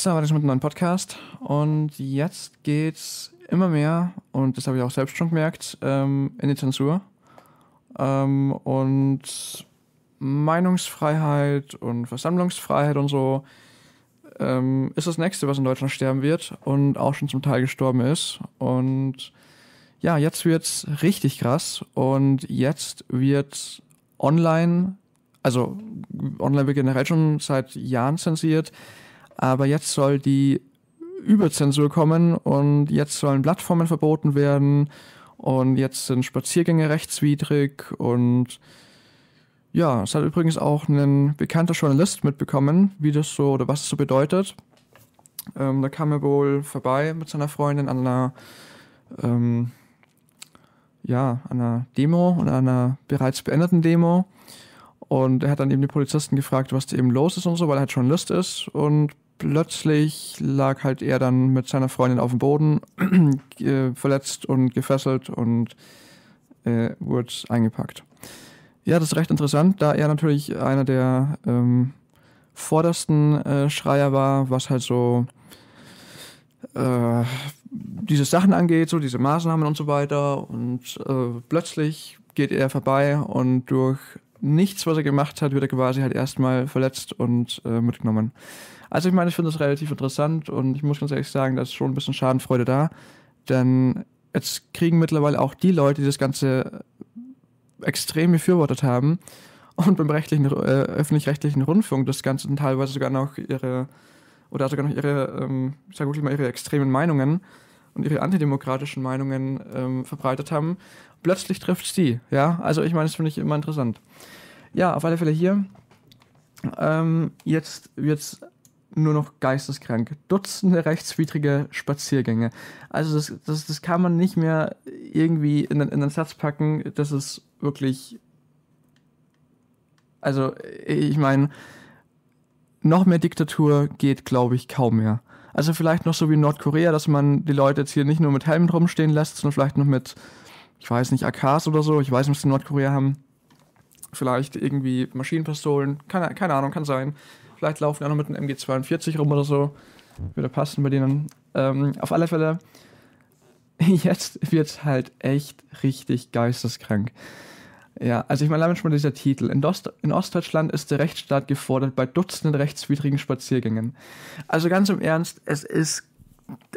So, weiter mit einem neuen Podcast. Und jetzt geht's immer mehr, und das habe ich auch selbst schon gemerkt, ähm, in die Zensur. Ähm, und Meinungsfreiheit und Versammlungsfreiheit und so ähm, ist das nächste, was in Deutschland sterben wird und auch schon zum Teil gestorben ist. Und ja, jetzt wird's richtig krass und jetzt wird online, also online wird generell schon seit Jahren zensiert aber jetzt soll die Überzensur kommen und jetzt sollen Plattformen verboten werden und jetzt sind Spaziergänge rechtswidrig und ja, es hat übrigens auch ein bekannter Journalist mitbekommen, wie das so oder was es so bedeutet. Ähm, da kam er wohl vorbei mit seiner Freundin an einer, ähm, ja, einer Demo und an einer bereits beendeten Demo. Und er hat dann eben die Polizisten gefragt, was da eben los ist und so, weil er halt Journalist ist. Und plötzlich lag halt er dann mit seiner Freundin auf dem Boden, äh, verletzt und gefesselt und äh, wurde eingepackt. Ja, das ist recht interessant, da er natürlich einer der ähm, vordersten äh, Schreier war, was halt so äh, diese Sachen angeht, so diese Maßnahmen und so weiter. Und äh, plötzlich geht er vorbei und durch nichts, was er gemacht hat, wird er quasi halt erstmal verletzt und äh, mitgenommen. Also ich meine, ich finde das relativ interessant und ich muss ganz ehrlich sagen, da ist schon ein bisschen Schadenfreude da. Denn jetzt kriegen mittlerweile auch die Leute, die das Ganze extrem befürwortet haben und beim rechtlichen, äh, öffentlich-rechtlichen Rundfunk das Ganze teilweise sogar noch ihre oder sogar noch ihre, ähm, ich sage wirklich mal, ihre extremen Meinungen und ihre antidemokratischen Meinungen ähm, verbreitet haben. Plötzlich trifft es die, ja. Also ich meine, das finde ich immer interessant. Ja, auf alle Fälle hier. Ähm, jetzt wird es nur noch geisteskrank. Dutzende rechtswidrige Spaziergänge. Also das, das, das kann man nicht mehr irgendwie in, in einen Satz packen. Das ist wirklich... Also ich meine, noch mehr Diktatur geht, glaube ich, kaum mehr. Also vielleicht noch so wie in Nordkorea, dass man die Leute jetzt hier nicht nur mit Helmen rumstehen lässt, sondern vielleicht noch mit, ich weiß nicht, AKs oder so. Ich weiß nicht, was die in Nordkorea haben. Vielleicht irgendwie Maschinenpistolen. Keine, keine Ahnung, kann sein. Vielleicht laufen die auch noch mit einem MG42 rum oder so. Würde passen bei denen. Ähm, auf alle Fälle, jetzt wird's halt echt richtig geisteskrank. Ja, also ich meine, allein schon mal dieser Titel. In, Dost in Ostdeutschland ist der Rechtsstaat gefordert bei Dutzenden rechtswidrigen Spaziergängen. Also ganz im Ernst, es ist,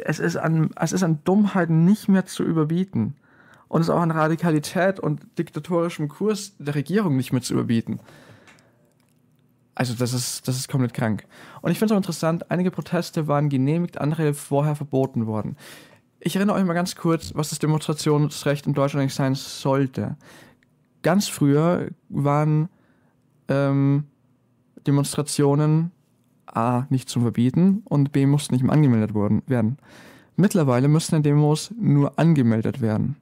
es ist, an, es ist an Dummheiten nicht mehr zu überbieten. Und es ist auch an Radikalität und diktatorischem Kurs der Regierung nicht mehr zu überbieten also das ist, das ist komplett krank. Und ich finde es auch interessant, einige Proteste waren genehmigt, andere vorher verboten worden. Ich erinnere euch mal ganz kurz, was das Demonstrationsrecht in Deutschland eigentlich sein sollte. Ganz früher waren ähm, Demonstrationen A nicht zum verbieten und B mussten nicht mehr angemeldet worden, werden. Mittlerweile müssen Demos nur angemeldet werden.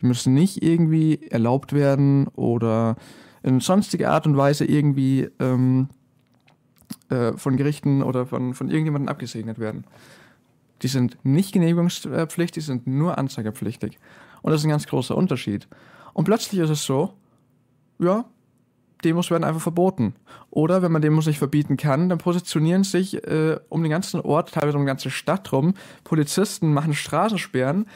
Die müssen nicht irgendwie erlaubt werden oder in sonstiger Art und Weise irgendwie ähm, äh, von Gerichten oder von, von irgendjemandem abgesegnet werden. Die sind nicht genehmigungspflichtig, die sind nur anzeigepflichtig. Und das ist ein ganz großer Unterschied. Und plötzlich ist es so, ja, Demos werden einfach verboten. Oder wenn man Demos nicht verbieten kann, dann positionieren sich äh, um den ganzen Ort, teilweise um die ganze Stadt rum, Polizisten machen Straßensperren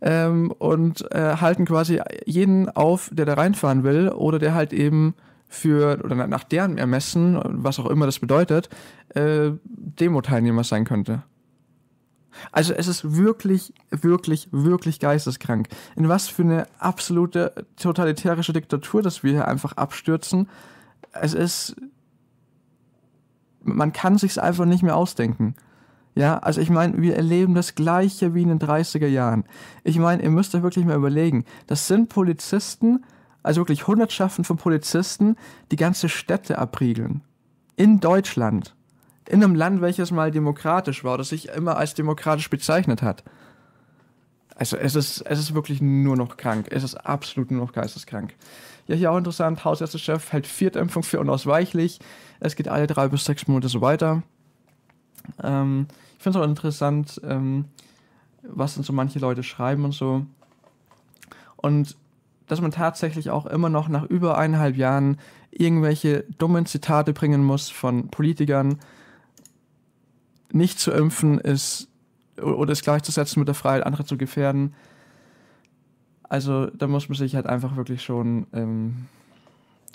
ähm, und äh, halten quasi jeden auf, der da reinfahren will oder der halt eben für oder nach deren Ermessen, was auch immer das bedeutet, äh, Demo-Teilnehmer sein könnte. Also es ist wirklich, wirklich, wirklich geisteskrank. In was für eine absolute totalitärische Diktatur, dass wir hier einfach abstürzen. Es ist. Man kann sich's einfach nicht mehr ausdenken. Ja, also ich meine, wir erleben das gleiche wie in den 30er Jahren. Ich meine, ihr müsst euch wirklich mal überlegen, das sind Polizisten, also wirklich Hundertschaften von Polizisten, die ganze Städte abriegeln. In Deutschland. In einem Land, welches mal demokratisch war, das sich immer als demokratisch bezeichnet hat. Also es ist, es ist wirklich nur noch krank. Es ist absolut nur noch geisteskrank. Ja, hier auch interessant, Hausärztechef hält Viertimpfung für unausweichlich. Es geht alle drei bis sechs Monate so weiter. Ähm, ich finde es auch interessant, ähm, was dann so manche Leute schreiben und so. Und dass man tatsächlich auch immer noch nach über eineinhalb Jahren irgendwelche dummen Zitate bringen muss von Politikern. Nicht zu impfen ist oder es gleichzusetzen mit der Freiheit, andere zu gefährden. Also da muss man sich halt einfach wirklich schon, ähm,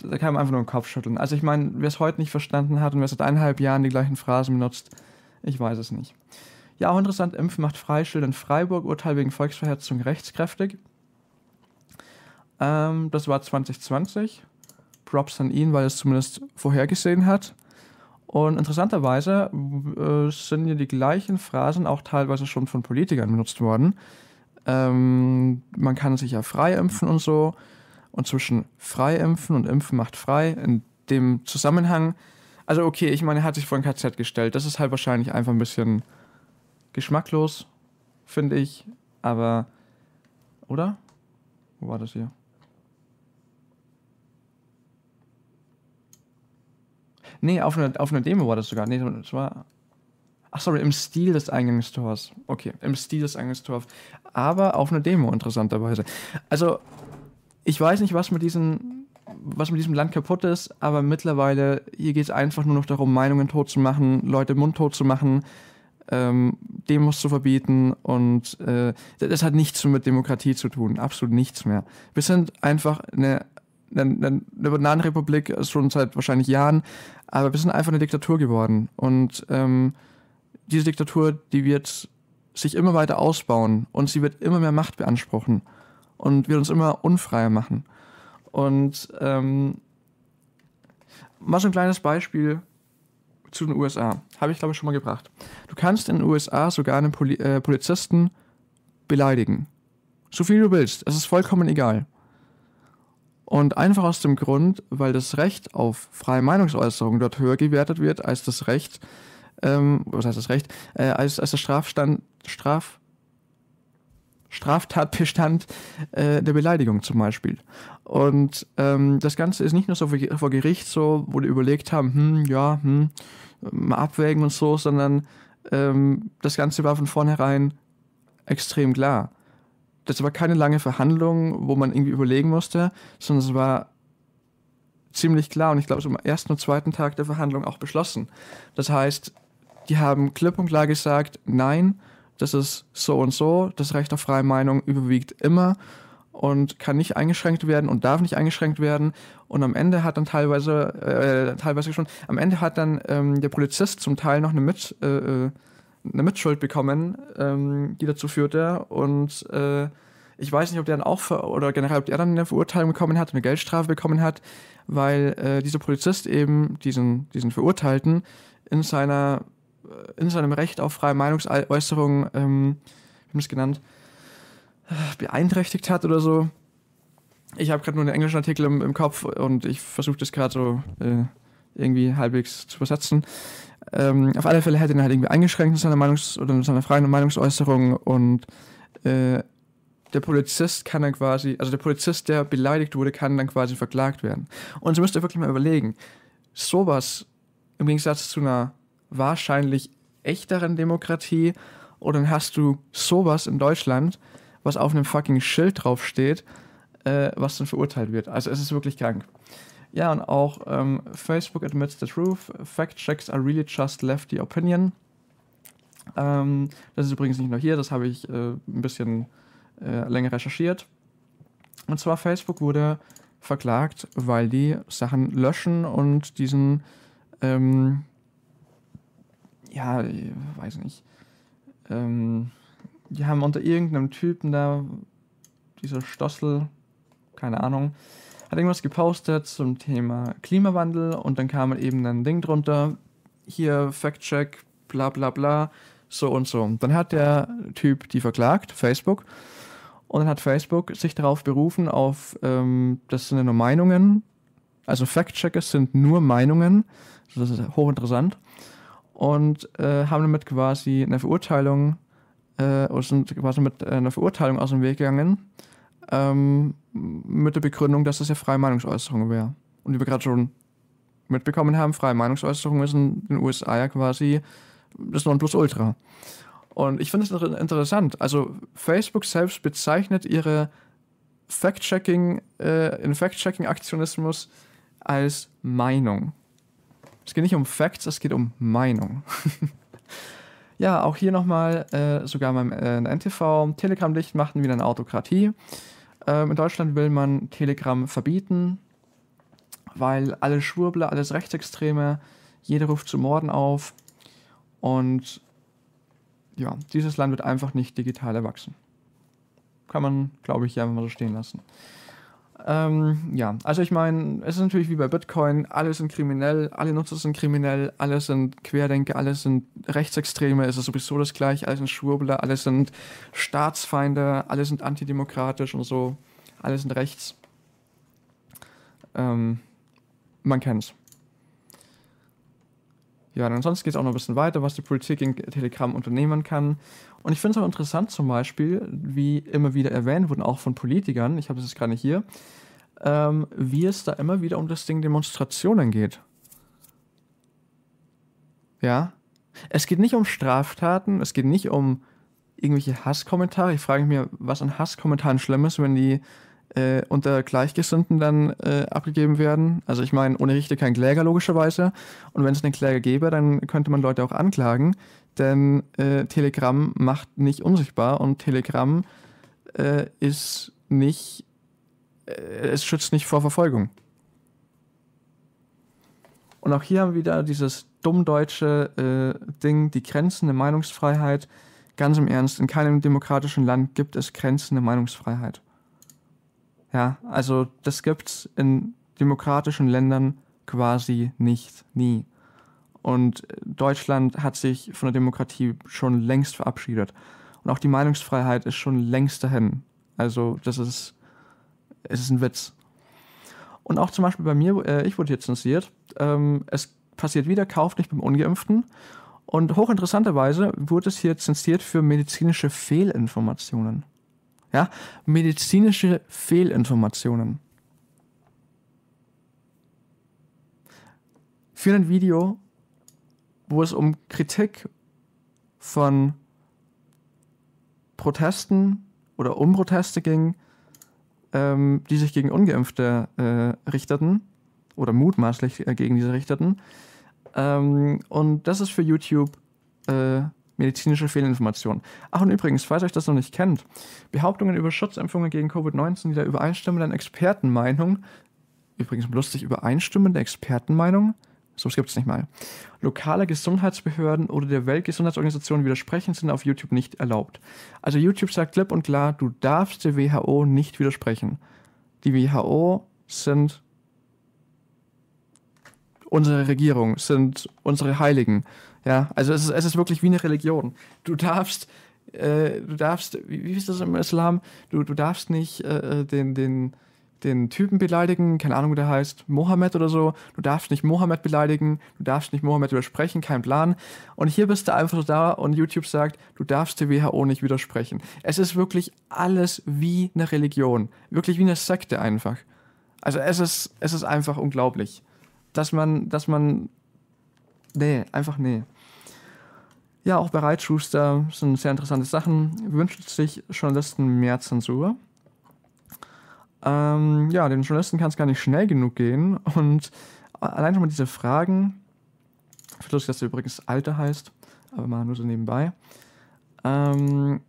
da kann man einfach nur den Kopf schütteln. Also ich meine, wer es heute nicht verstanden hat und wer seit eineinhalb Jahren die gleichen Phrasen benutzt, ich weiß es nicht. Ja, auch interessant, Impfen macht Freischild in Freiburg, Urteil wegen Volksverhetzung rechtskräftig. Ähm, das war 2020. Props an ihn, weil er es zumindest vorhergesehen hat. Und interessanterweise äh, sind ja die gleichen Phrasen auch teilweise schon von Politikern benutzt worden. Ähm, man kann sich ja frei impfen und so. Und zwischen frei impfen und impfen macht frei, in dem Zusammenhang also okay, ich meine, er hat sich vor ein KZ gestellt. Das ist halt wahrscheinlich einfach ein bisschen geschmacklos, finde ich. Aber, oder? Wo war das hier? Nee, auf einer, auf einer Demo war das sogar. Nee, das war. Ach, sorry, im Stil des Eingangstors. Okay, im Stil des Eingangstors. Aber auf einer Demo, interessanterweise. Also, ich weiß nicht, was mit diesen was mit diesem Land kaputt ist, aber mittlerweile, hier geht es einfach nur noch darum, Meinungen tot zu machen, Leute mundtot zu machen, ähm, Demos zu verbieten und äh, das hat nichts mit Demokratie zu tun, absolut nichts mehr. Wir sind einfach eine, eine, eine Bananenrepublik, äh, schon seit wahrscheinlich Jahren, aber wir sind einfach eine Diktatur geworden und ähm, diese Diktatur, die wird sich immer weiter ausbauen und sie wird immer mehr Macht beanspruchen und wird uns immer unfreier machen. Und ähm, mal so ein kleines Beispiel zu den USA. Habe ich, glaube ich, schon mal gebracht. Du kannst in den USA sogar einen Poli äh, Polizisten beleidigen. So viel du willst. Es ist vollkommen egal. Und einfach aus dem Grund, weil das Recht auf freie Meinungsäußerung dort höher gewertet wird als das Recht, ähm, was heißt das Recht, äh, als, als der Strafstand, Straf, Straftatbestand äh, der Beleidigung zum Beispiel. Und ähm, das Ganze ist nicht nur so vor Gericht so, wo die überlegt haben, hm, ja, hm, mal abwägen und so, sondern ähm, das Ganze war von vornherein extrem klar. Das war keine lange Verhandlung, wo man irgendwie überlegen musste, sondern es war ziemlich klar und ich glaube, es am ersten und zweiten Tag der Verhandlung auch beschlossen. Das heißt, die haben klipp und klar gesagt, nein, das ist so und so, das Recht auf freie Meinung überwiegt immer und kann nicht eingeschränkt werden und darf nicht eingeschränkt werden. Und am Ende hat dann teilweise, äh, teilweise schon, am Ende hat dann ähm, der Polizist zum Teil noch eine, Mit, äh, äh eine Mitschuld bekommen, ähm, die dazu führte. Und äh, ich weiß nicht, ob der dann auch, oder generell, ob der dann eine Verurteilung bekommen hat, eine Geldstrafe bekommen hat, weil äh, dieser Polizist eben diesen, diesen Verurteilten in seiner in seinem Recht auf freie Meinungsäußerung, ähm, wie es genannt, beeinträchtigt hat oder so. Ich habe gerade nur einen englischen Artikel im, im Kopf und ich versuche das gerade so äh, irgendwie halbwegs zu übersetzen. Ähm, auf alle Fälle hätte er ihn halt irgendwie eingeschränkt in seiner Meinungs- oder in seiner freien Meinungsäußerung und äh, der Polizist kann dann quasi, also der Polizist, der beleidigt wurde, kann dann quasi verklagt werden. Und so müsst ihr wirklich mal überlegen, sowas im Gegensatz zu einer wahrscheinlich echteren Demokratie und dann hast du sowas in Deutschland, was auf einem fucking Schild draufsteht, äh, was dann verurteilt wird. Also es ist wirklich krank. Ja, und auch ähm, Facebook admits the truth. Fact checks are really just lefty opinion. Ähm, das ist übrigens nicht nur hier, das habe ich äh, ein bisschen äh, länger recherchiert. Und zwar Facebook wurde verklagt, weil die Sachen löschen und diesen ähm, ja, weiß nicht. Ähm, die haben unter irgendeinem Typen da, dieser Stossel, keine Ahnung, hat irgendwas gepostet zum Thema Klimawandel und dann kam eben ein Ding drunter, hier Fact-Check, bla bla bla, so und so. dann hat der Typ die verklagt, Facebook, und dann hat Facebook sich darauf berufen, auf, ähm, das sind ja nur Meinungen, also Fact-Checkers sind nur Meinungen, das ist hochinteressant und äh, haben damit quasi eine Verurteilung äh, oder sind quasi mit äh, einer Verurteilung aus dem Weg gegangen, ähm, mit der Begründung, dass das ja freie Meinungsäußerung wäre. Und wie wir gerade schon mitbekommen haben, freie Meinungsäußerung ist in den USA ja quasi das Nonplusultra. Und ich finde es interessant. Also Facebook selbst bezeichnet ihre Fact-Checking, äh, in Fact-Checking-Aktionismus als Meinung. Es geht nicht um Facts, es geht um Meinung. ja, auch hier nochmal äh, sogar beim äh, NTV. Telegram dicht machen wieder eine Autokratie. Ähm, in Deutschland will man Telegram verbieten, weil alle Schwurbler, alles Rechtsextreme, jeder ruft zu Morden auf. Und ja, dieses Land wird einfach nicht digital erwachsen. Kann man, glaube ich, hier einfach mal so stehen lassen. Ähm, ja, also ich meine, es ist natürlich wie bei Bitcoin, alle sind kriminell, alle Nutzer sind kriminell, alle sind Querdenker, alle sind Rechtsextreme, es ist sowieso das gleiche, alle sind Schwurbler, alle sind Staatsfeinde, alle sind antidemokratisch und so, alle sind rechts. Ähm, man kennt's. Ja, dann sonst geht es auch noch ein bisschen weiter, was die Politik in Telegram unternehmen kann. Und ich finde es auch interessant zum Beispiel, wie immer wieder erwähnt wurden, auch von Politikern, ich habe es jetzt gerade nicht hier, ähm, wie es da immer wieder um das Ding Demonstrationen geht. Ja? Es geht nicht um Straftaten, es geht nicht um irgendwelche Hasskommentare. Ich frage mich, was an Hasskommentaren schlimm ist, wenn die äh, unter Gleichgesinnten dann äh, abgegeben werden. Also ich meine, ohne Richter kein Kläger logischerweise. Und wenn es einen Kläger gäbe, dann könnte man Leute auch anklagen denn äh, Telegram macht nicht unsichtbar und Telegram äh, ist nicht, äh, es schützt nicht vor Verfolgung. Und auch hier haben wir wieder dieses dummdeutsche äh, Ding, die Grenzen der Meinungsfreiheit. Ganz im Ernst, in keinem demokratischen Land gibt es Grenzen der Meinungsfreiheit. Ja, also das gibt es in demokratischen Ländern quasi nicht, nie. Und Deutschland hat sich von der Demokratie schon längst verabschiedet. Und auch die Meinungsfreiheit ist schon längst dahin. Also das ist, es ist ein Witz. Und auch zum Beispiel bei mir, äh, ich wurde hier zensiert. Ähm, es passiert wieder, kauft nicht beim Ungeimpften. Und hochinteressanterweise wurde es hier zensiert für medizinische Fehlinformationen. Ja, medizinische Fehlinformationen. Für ein Video wo es um Kritik von Protesten oder um Proteste ging, ähm, die sich gegen Ungeimpfte äh, richteten oder mutmaßlich äh, gegen diese richteten. Ähm, und das ist für YouTube äh, medizinische Fehlinformation. Ach und übrigens, falls euch das noch nicht kennt, Behauptungen über Schutzimpfungen gegen Covid-19, die der übereinstimmenden Expertenmeinung. Übrigens lustig, übereinstimmende Expertenmeinung. So gibt es nicht mal. Lokale Gesundheitsbehörden oder der Weltgesundheitsorganisation widersprechen sind auf YouTube nicht erlaubt. Also YouTube sagt klipp und klar, du darfst der WHO nicht widersprechen. Die WHO sind unsere Regierung, sind unsere Heiligen. Ja, also es ist, es ist wirklich wie eine Religion. Du darfst, äh, du darfst, wie, wie, ist das im Islam? Du, du darfst nicht äh, äh den, den, den Typen beleidigen, keine Ahnung, wie der heißt, Mohammed oder so. Du darfst nicht Mohammed beleidigen, du darfst nicht Mohammed widersprechen, kein Plan. Und hier bist du einfach da und YouTube sagt, du darfst der WHO nicht widersprechen. Es ist wirklich alles wie eine Religion, wirklich wie eine Sekte einfach. Also es ist, es ist einfach unglaublich, dass man, dass man, nee, einfach nee. Ja, auch bei Reitschuster sind sehr interessante Sachen. Wünscht sich Journalisten mehr Zensur? Ähm, ja, den Journalisten kann es gar nicht schnell genug gehen. Und allein schon mal diese Fragen. Ich finde dass er übrigens Alte heißt, aber mal nur so nebenbei. Ähm,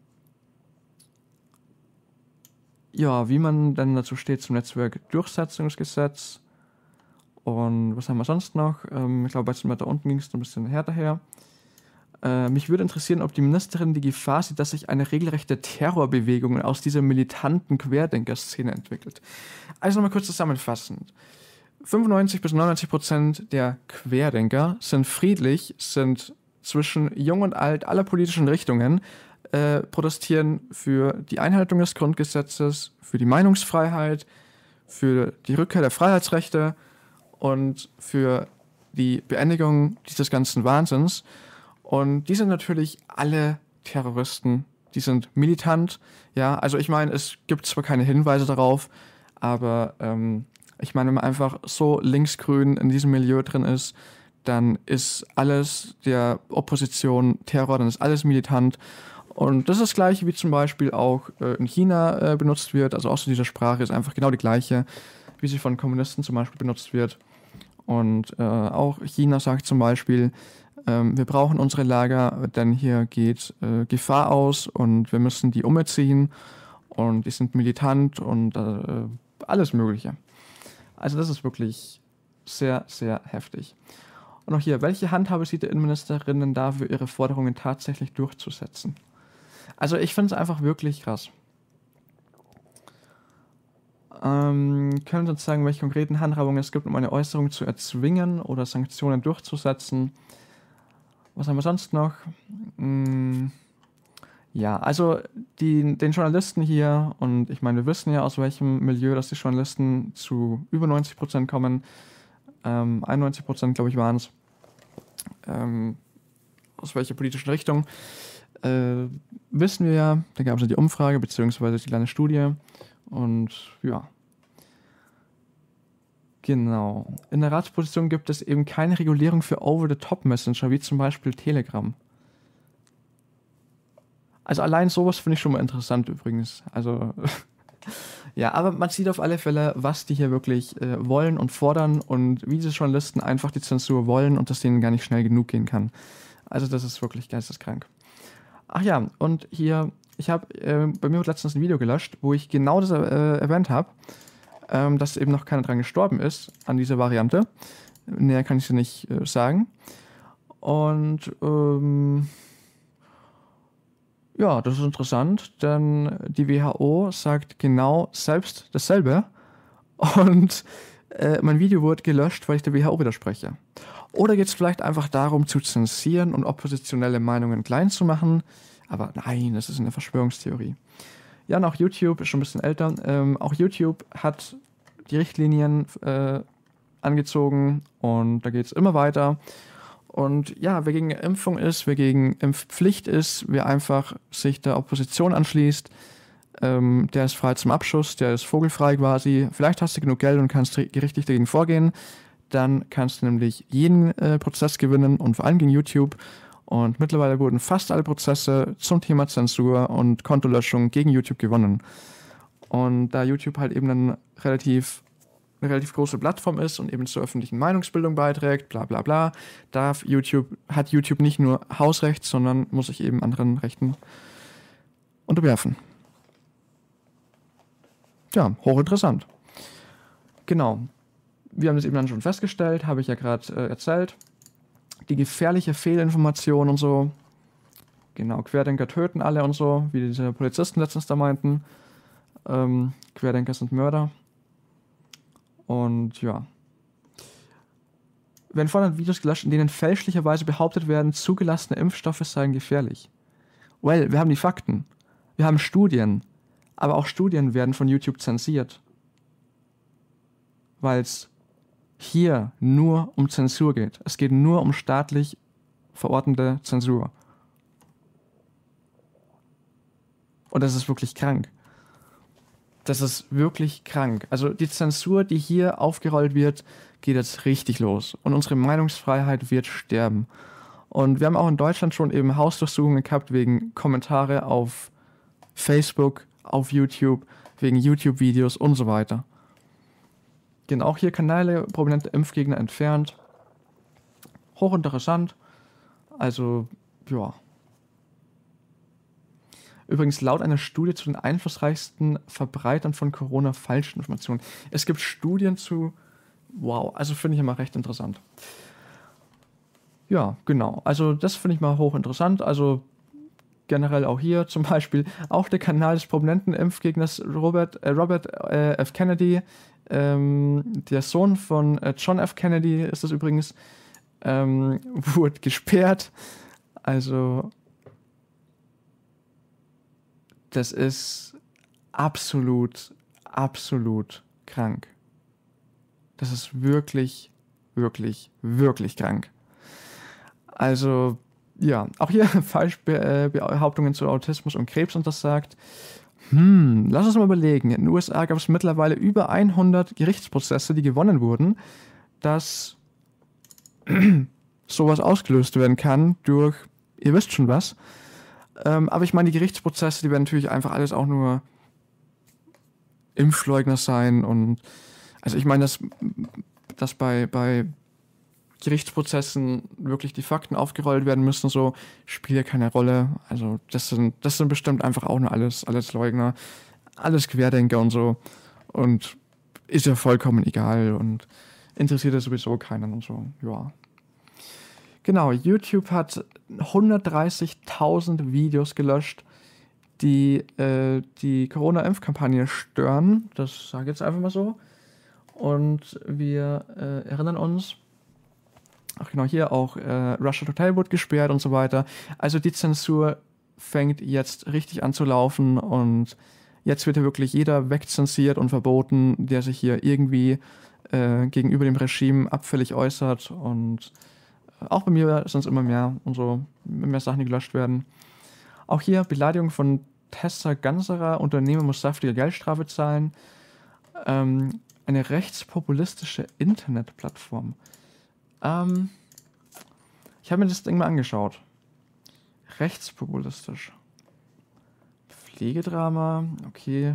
ja, wie man denn dazu steht zum Netzwerkdurchsetzungsgesetz. Und was haben wir sonst noch? Ähm, ich glaube, bei da unten ging es ein bisschen härter her. Äh, mich würde interessieren, ob die Ministerin die Gefahr sieht, dass sich eine regelrechte Terrorbewegung aus dieser militanten Querdenker-Szene entwickelt. Also nochmal kurz zusammenfassend. 95 bis 99 Prozent der Querdenker sind friedlich, sind zwischen Jung und Alt aller politischen Richtungen, äh, protestieren für die Einhaltung des Grundgesetzes, für die Meinungsfreiheit, für die Rückkehr der Freiheitsrechte und für die Beendigung dieses ganzen Wahnsinns. Und die sind natürlich alle Terroristen. Die sind militant. Ja, also ich meine, es gibt zwar keine Hinweise darauf, aber ähm, ich meine, wenn man einfach so linksgrün in diesem Milieu drin ist, dann ist alles der Opposition Terror, dann ist alles militant. Und das ist das gleiche, wie zum Beispiel auch äh, in China äh, benutzt wird. Also auch so diese Sprache ist einfach genau die gleiche, wie sie von Kommunisten zum Beispiel benutzt wird. Und äh, auch China sagt zum Beispiel, ähm, wir brauchen unsere Lager, denn hier geht äh, Gefahr aus und wir müssen die umerziehen und die sind militant und äh, alles Mögliche. Also das ist wirklich sehr, sehr heftig. Und auch hier, welche Handhabe sieht die Innenministerin denn dafür, ihre Forderungen tatsächlich durchzusetzen? Also ich finde es einfach wirklich krass. Ähm, können Sie uns sagen, welche konkreten Handhabungen es gibt, um eine Äußerung zu erzwingen oder Sanktionen durchzusetzen? was haben wir sonst noch? Hm, ja, also die, den Journalisten hier, und ich meine, wir wissen ja aus welchem Milieu, dass die Journalisten zu über 90 Prozent kommen. Ähm, 91 Prozent, glaube ich, waren es. Ähm, aus welcher politischen Richtung? Äh, wissen wir ja, da gab es ja die Umfrage bzw. die kleine Studie. Und ja, Genau. In der Ratsposition gibt es eben keine Regulierung für Over-the-Top-Messenger, wie zum Beispiel Telegram. Also allein sowas finde ich schon mal interessant übrigens. Also ja, aber man sieht auf alle Fälle, was die hier wirklich äh, wollen und fordern und wie diese Journalisten einfach die Zensur wollen und dass denen gar nicht schnell genug gehen kann. Also das ist wirklich geisteskrank. Ach ja, und hier, ich habe äh, bei mir letztens ein Video gelöscht, wo ich genau das äh, erwähnt habe ähm, dass eben noch keiner dran gestorben ist an dieser Variante. Näher kann ich sie nicht äh, sagen. Und ähm, ja, das ist interessant, denn die WHO sagt genau selbst dasselbe. Und äh, mein Video wurde gelöscht, weil ich der WHO widerspreche. Oder geht es vielleicht einfach darum, zu zensieren und oppositionelle Meinungen klein zu machen? Aber nein, das ist eine Verschwörungstheorie. Ja, und auch YouTube ist schon ein bisschen älter. Ähm, auch YouTube hat die Richtlinien äh, angezogen und da geht es immer weiter. Und ja, wer gegen Impfung ist, wer gegen Impfpflicht ist, wer einfach sich der Opposition anschließt, ähm, der ist frei zum Abschuss, der ist vogelfrei quasi. Vielleicht hast du genug Geld und kannst gerichtlich dagegen vorgehen. Dann kannst du nämlich jeden äh, Prozess gewinnen und vor allem gegen YouTube. Und mittlerweile wurden fast alle Prozesse zum Thema Zensur und Kontolöschung gegen YouTube gewonnen. Und da YouTube halt eben dann relativ eine relativ große Plattform ist und eben zur öffentlichen Meinungsbildung beiträgt, bla bla bla, darf YouTube, hat YouTube nicht nur Hausrecht, sondern muss sich eben anderen Rechten unterwerfen. Ja, hochinteressant. Genau. Wir haben das eben dann schon festgestellt, habe ich ja gerade äh, erzählt. Die gefährliche Fehlinformation und so. Genau, Querdenker töten alle und so, wie diese Polizisten letztens da meinten. Ähm, Querdenker sind Mörder. Und ja. Wenn fortan Videos gelöscht, in denen fälschlicherweise behauptet werden, zugelassene Impfstoffe seien gefährlich. Well, wir haben die Fakten. Wir haben Studien. Aber auch Studien werden von YouTube zensiert. Weil es hier nur um Zensur geht. Es geht nur um staatlich verordnete Zensur. Und das ist wirklich krank das ist wirklich krank. Also die Zensur, die hier aufgerollt wird, geht jetzt richtig los. Und unsere Meinungsfreiheit wird sterben. Und wir haben auch in Deutschland schon eben Hausdurchsuchungen gehabt wegen Kommentare auf Facebook, auf YouTube, wegen YouTube-Videos und so weiter. Gehen auch hier Kanäle prominente Impfgegner entfernt. Hochinteressant. Also, ja. Übrigens laut einer Studie zu den einflussreichsten Verbreitern von Corona-Falschinformationen. Es gibt Studien zu. Wow, also finde ich immer recht interessant. Ja, genau. Also das finde ich mal hochinteressant. Also generell auch hier zum Beispiel auch der Kanal des prominenten Impfgegners Robert, äh, Robert äh, F. Kennedy, ähm, der Sohn von äh, John F. Kennedy ist das übrigens, ähm, wurde gesperrt. Also das ist absolut, absolut krank. Das ist wirklich, wirklich, wirklich krank. Also, ja, auch hier Falschbehauptungen äh, zu Autismus und Krebs und das sagt, hm, lass uns mal überlegen. In den USA gab es mittlerweile über 100 Gerichtsprozesse, die gewonnen wurden, dass sowas ausgelöst werden kann durch, ihr wisst schon was, ähm, aber ich meine, die Gerichtsprozesse, die werden natürlich einfach alles auch nur Impfleugner sein und also ich meine, dass, dass bei, bei Gerichtsprozessen wirklich die Fakten aufgerollt werden müssen, so spielt ja keine Rolle. Also das sind, das sind bestimmt einfach auch nur alles, alles Leugner, alles Querdenker und so. Und ist ja vollkommen egal und interessiert ja sowieso keinen und so. Ja. Genau, YouTube hat 130.000 Videos gelöscht, die äh, die Corona-Impfkampagne stören. Das sage ich jetzt einfach mal so. Und wir äh, erinnern uns, ach genau, hier auch äh, Russia Hotel wurde gesperrt und so weiter. Also die Zensur fängt jetzt richtig an zu laufen und jetzt wird ja wirklich jeder wegzensiert und verboten, der sich hier irgendwie äh, gegenüber dem Regime abfällig äußert und auch bei mir sind es immer mehr und so mehr Sachen, die gelöscht werden. Auch hier Beleidigung von Tessa Ganserer. Unternehmen muss saftige Geldstrafe zahlen. Ähm, eine rechtspopulistische Internetplattform. Ähm, ich habe mir das Ding mal angeschaut. Rechtspopulistisch. Pflegedrama, okay.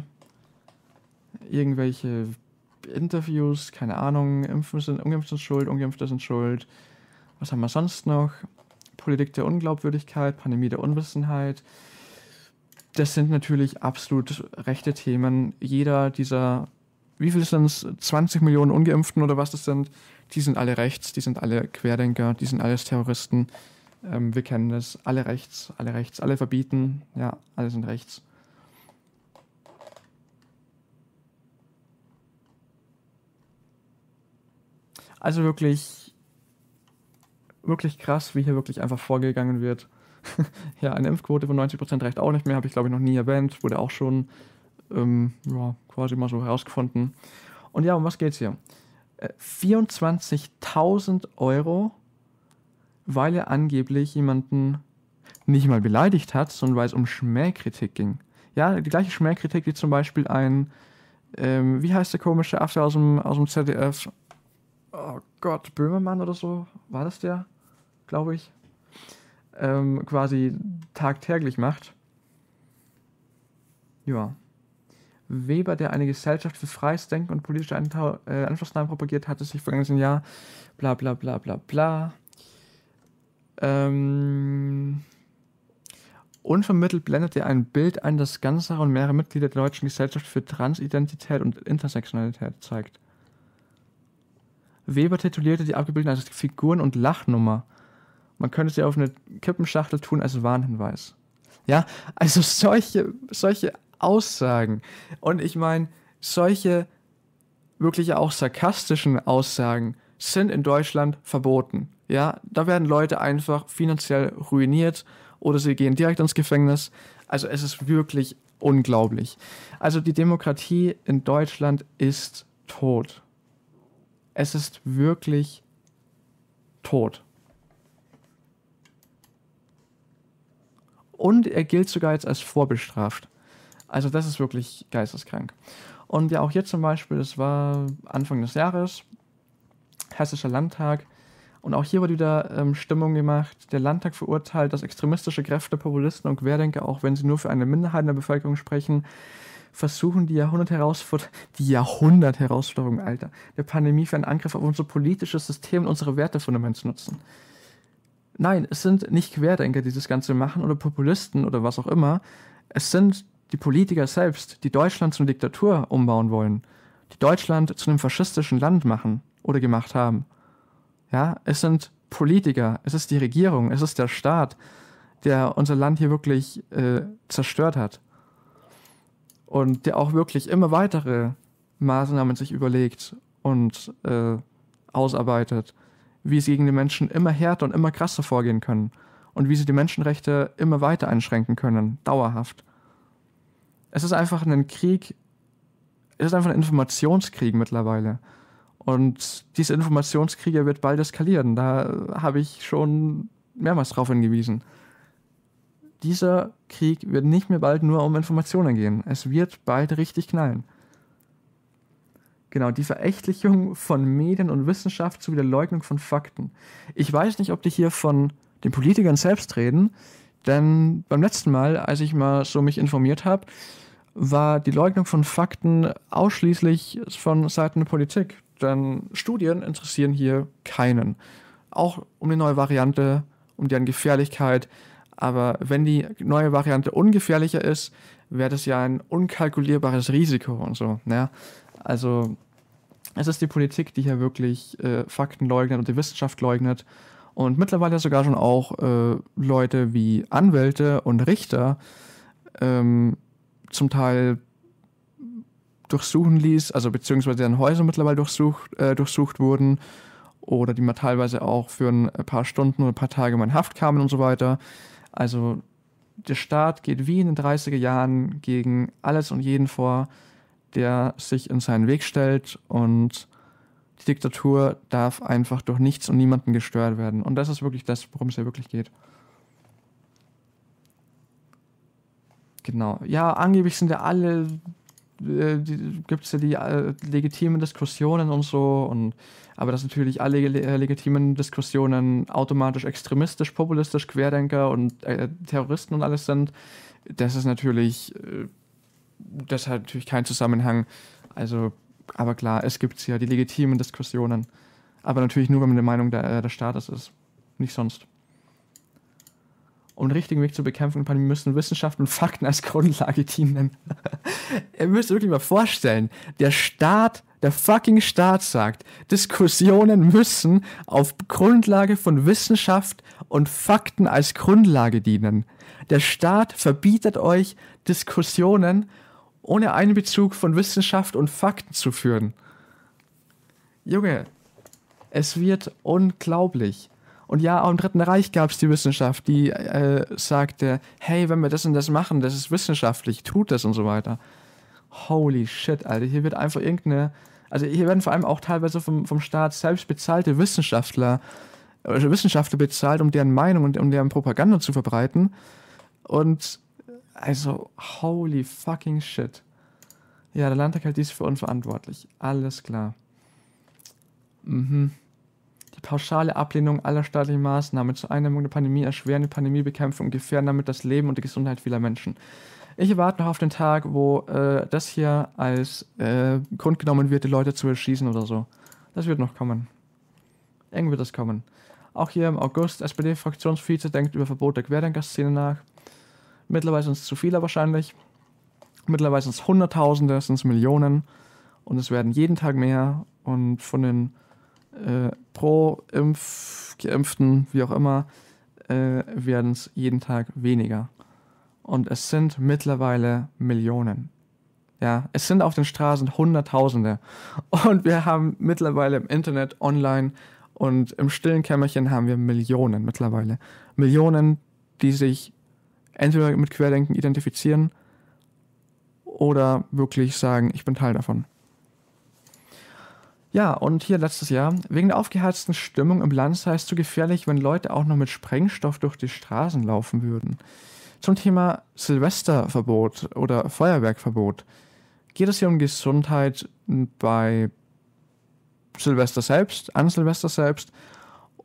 Irgendwelche Interviews, keine Ahnung. Impfen sind, Ungeimpfte sind schuld, Ungeimpfte sind schuld. Was haben wir sonst noch? Politik der Unglaubwürdigkeit, Pandemie der Unwissenheit. Das sind natürlich absolut rechte Themen. Jeder dieser, wie viel sind es, 20 Millionen Ungeimpften oder was das sind, die sind alle rechts, die sind alle Querdenker, die sind alles Terroristen. Ähm, wir kennen das. Alle rechts, alle rechts, alle verbieten. Ja, alle sind rechts. Also wirklich wirklich krass, wie hier wirklich einfach vorgegangen wird. ja, eine Impfquote von 90% reicht auch nicht mehr, habe ich glaube ich noch nie erwähnt, wurde auch schon ähm, ja, quasi mal so herausgefunden. Und ja, um was geht's hier? 24.000 äh, Euro, weil er angeblich jemanden nicht mal beleidigt hat, sondern weil es um Schmähkritik ging. Ja, die gleiche Schmähkritik, wie zum Beispiel ein, ähm, wie heißt der komische Affe aus dem, aus dem ZDF? Oh Gott, Böhmermann oder so? War das der? glaube ich, ähm, quasi tagtäglich macht. Ja. Weber, der eine Gesellschaft für freies Denken und politische Antau äh, Anschlussnahmen propagiert, hatte sich vergangenes Jahr bla bla bla bla bla. Ähm, unvermittelt blendet er ein Bild ein, das ganze und mehrere Mitglieder der deutschen Gesellschaft für Transidentität und Intersektionalität zeigt. Weber titulierte die Abgebildeten als Figuren- und Lachnummer. Man könnte sie auf eine Kippenschachtel tun als Warnhinweis. Ja, also solche, solche Aussagen. Und ich meine, solche wirklich auch sarkastischen Aussagen sind in Deutschland verboten. Ja, da werden Leute einfach finanziell ruiniert oder sie gehen direkt ins Gefängnis. Also es ist wirklich unglaublich. Also die Demokratie in Deutschland ist tot. Es ist wirklich tot. und er gilt sogar jetzt als vorbestraft. Also das ist wirklich geisteskrank. Und ja, auch jetzt zum Beispiel, das war Anfang des Jahres, Hessischer Landtag. Und auch hier wurde wieder ähm, Stimmung gemacht. Der Landtag verurteilt, dass extremistische Kräfte, Populisten und Querdenker, auch wenn sie nur für eine Minderheit in der Bevölkerung sprechen, versuchen, die Jahrhundertherausforderung, die Jahrhundertherausforderung, Alter, der Pandemie für einen Angriff auf unser politisches System und unsere Wertefundament zu nutzen. Nein, es sind nicht Querdenker, die das Ganze machen oder Populisten oder was auch immer. Es sind die Politiker selbst, die Deutschland zu einer Diktatur umbauen wollen, die Deutschland zu einem faschistischen Land machen oder gemacht haben. Ja, es sind Politiker, es ist die Regierung, es ist der Staat, der unser Land hier wirklich äh, zerstört hat. Und der auch wirklich immer weitere Maßnahmen sich überlegt und äh, ausarbeitet wie sie gegen die Menschen immer härter und immer krasser vorgehen können und wie sie die Menschenrechte immer weiter einschränken können, dauerhaft. Es ist einfach ein Krieg, es ist einfach ein Informationskrieg mittlerweile. Und dieser Informationskrieg wird bald eskalieren, da habe ich schon mehrmals darauf hingewiesen. Dieser Krieg wird nicht mehr bald nur um Informationen gehen, es wird bald richtig knallen. Genau, die Verächtlichung von Medien und Wissenschaft sowie der Leugnung von Fakten. Ich weiß nicht, ob die hier von den Politikern selbst reden, denn beim letzten Mal, als ich mal so mich informiert habe, war die Leugnung von Fakten ausschließlich von Seiten der Politik. Denn Studien interessieren hier keinen. Auch um die neue Variante, um deren Gefährlichkeit. Aber wenn die neue Variante ungefährlicher ist, wäre das ja ein unkalkulierbares Risiko und so. Ne? Also es ist die Politik, die hier wirklich äh, Fakten leugnet und die Wissenschaft leugnet. Und mittlerweile sogar schon auch äh, Leute wie Anwälte und Richter ähm, zum Teil durchsuchen ließ, also beziehungsweise deren Häuser mittlerweile durchsucht, äh, durchsucht wurden oder die mal teilweise auch für ein paar Stunden oder ein paar Tage mal in Haft kamen und so weiter. Also der Staat geht wie in den 30er Jahren gegen alles und jeden vor der sich in seinen Weg stellt und die Diktatur darf einfach durch nichts und niemanden gestört werden. Und das ist wirklich das, worum es ja wirklich geht. Genau. Ja, angeblich sind ja alle, äh, gibt es ja die äh, legitimen Diskussionen und so, und, aber dass natürlich alle äh, legitimen Diskussionen automatisch extremistisch, populistisch, Querdenker und äh, Terroristen und alles sind, das ist natürlich äh, das hat natürlich keinen Zusammenhang. Also, aber klar, es gibt ja die legitimen Diskussionen. Aber natürlich nur, wenn man der Meinung der, äh, des Staates ist. Nicht sonst. Um den richtigen Weg zur Bekämpfung der Pandemie müssen Wissenschaft und Fakten als Grundlage dienen. Ihr müsst wirklich mal vorstellen, der Staat, der fucking Staat sagt, Diskussionen müssen auf Grundlage von Wissenschaft und Fakten als Grundlage dienen. Der Staat verbietet euch Diskussionen ohne Einbezug von Wissenschaft und Fakten zu führen. Junge, es wird unglaublich. Und ja, auch im Dritten Reich gab es die Wissenschaft, die äh, sagte, hey, wenn wir das und das machen, das ist wissenschaftlich, tut das und so weiter. Holy shit, Alter, hier wird einfach irgendeine, also hier werden vor allem auch teilweise vom, vom Staat selbst bezahlte Wissenschaftler, äh, Wissenschaftler bezahlt, um deren Meinung und um deren Propaganda zu verbreiten. Und also, holy fucking shit. Ja, der Landtag hält dies für unverantwortlich. Alles klar. Mhm. Die pauschale Ablehnung aller staatlichen Maßnahmen zur Eindämmung der Pandemie erschweren die Pandemiebekämpfung und gefährden damit das Leben und die Gesundheit vieler Menschen. Ich warte noch auf den Tag, wo äh, das hier als äh, Grund genommen wird, die Leute zu erschießen oder so. Das wird noch kommen. Eng wird das kommen. Auch hier im August, SPD-Fraktionsvize denkt über Verbot der Querdenker-Szene nach. Mittlerweile sind es zu viele wahrscheinlich. Mittlerweile sind es Hunderttausende, sind es Millionen. Und es werden jeden Tag mehr. Und von den äh, pro Impf, Geimpften, wie auch immer, äh, werden es jeden Tag weniger. Und es sind mittlerweile Millionen. Ja, es sind auf den Straßen Hunderttausende. Und wir haben mittlerweile im Internet, online und im stillen Kämmerchen haben wir Millionen mittlerweile. Millionen, die sich entweder mit Querdenken identifizieren oder wirklich sagen, ich bin Teil davon. Ja, und hier letztes Jahr. Wegen der aufgeheizten Stimmung im Land sei es zu gefährlich, wenn Leute auch noch mit Sprengstoff durch die Straßen laufen würden. Zum Thema Silvesterverbot oder Feuerwerkverbot geht es hier um Gesundheit bei Silvester selbst, an Silvester selbst,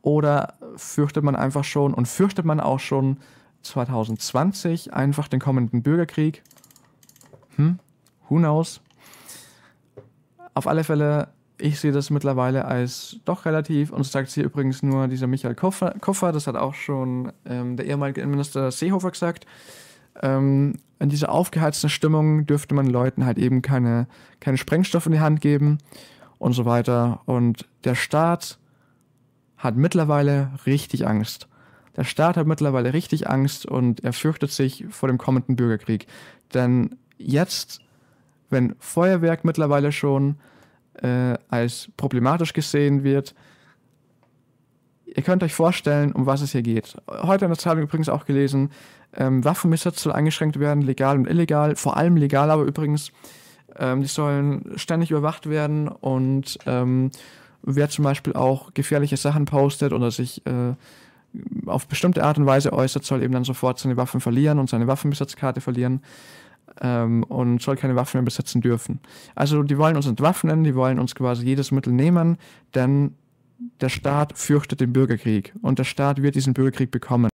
oder fürchtet man einfach schon und fürchtet man auch schon 2020 einfach den kommenden Bürgerkrieg. Hm, who knows? Auf alle Fälle, ich sehe das mittlerweile als doch relativ, und das sagt hier übrigens nur dieser Michael Koffer, Koffer das hat auch schon ähm, der ehemalige Innenminister Seehofer gesagt. Ähm, in dieser aufgeheizten Stimmung dürfte man Leuten halt eben keine, keine Sprengstoff in die Hand geben und so weiter. Und der Staat hat mittlerweile richtig Angst. Der Staat hat mittlerweile richtig Angst und er fürchtet sich vor dem kommenden Bürgerkrieg. Denn jetzt, wenn Feuerwerk mittlerweile schon äh, als problematisch gesehen wird, ihr könnt euch vorstellen, um was es hier geht. Heute in der Zeitung übrigens auch gelesen, ähm, Waffenbesitz soll eingeschränkt werden, legal und illegal, vor allem legal aber übrigens. Ähm, die sollen ständig überwacht werden und ähm, wer zum Beispiel auch gefährliche Sachen postet oder sich äh, auf bestimmte Art und Weise äußert, soll eben dann sofort seine Waffen verlieren und seine Waffenbesitzkarte verlieren ähm, und soll keine Waffen mehr besitzen dürfen. Also die wollen uns entwaffnen, die wollen uns quasi jedes Mittel nehmen, denn der Staat fürchtet den Bürgerkrieg und der Staat wird diesen Bürgerkrieg bekommen.